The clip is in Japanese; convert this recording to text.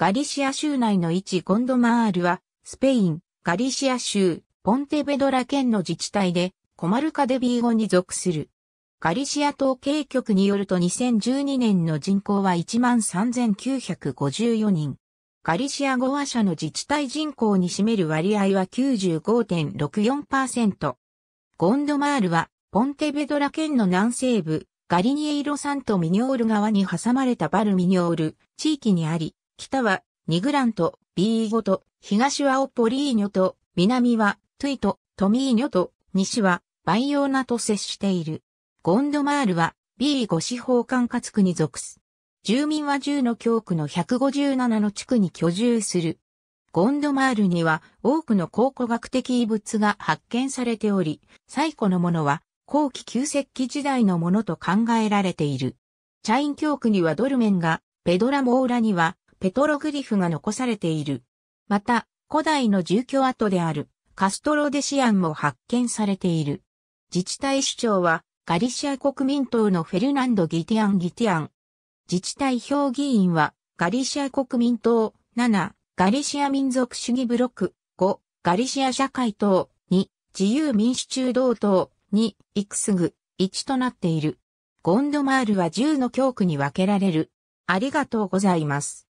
ガリシア州内の位置ゴンドマールは、スペイン、ガリシア州、ポンテベドラ県の自治体で、コマルカデビーゴに属する。ガリシア統計局によると2012年の人口は13,954人。ガリシア語話者の自治体人口に占める割合は95.64%。ゴンドマールは、ポンテベドラ県の南西部、ガリニエイロサントミニョール側に挟まれたバルミニョール地域にあり、北はニグラント、ビーゴと、東はオポリーニョと、南はトゥイト、トミーニョと、西はバイオーナと接している。ゴンドマールはビーゴ司法管轄区に属す。住民は10の教区の157の地区に居住する。ゴンドマールには多くの考古学的遺物が発見されており、最古のものは後期旧石器時代のものと考えられている。チャイン教区にはドルメンが、ペドラモーラにはペトログリフが残されている。また、古代の住居跡であるカストロデシアンも発見されている。自治体首長はガリシア国民党のフェルナンド・ギティアン・ギティアン。自治体評議員はガリシア国民党7、ガリシア民族主義ブロック5、ガリシア社会党2、自由民主中道党2、イクスグ1となっている。ゴンドマールは10の教区に分けられる。ありがとうございます。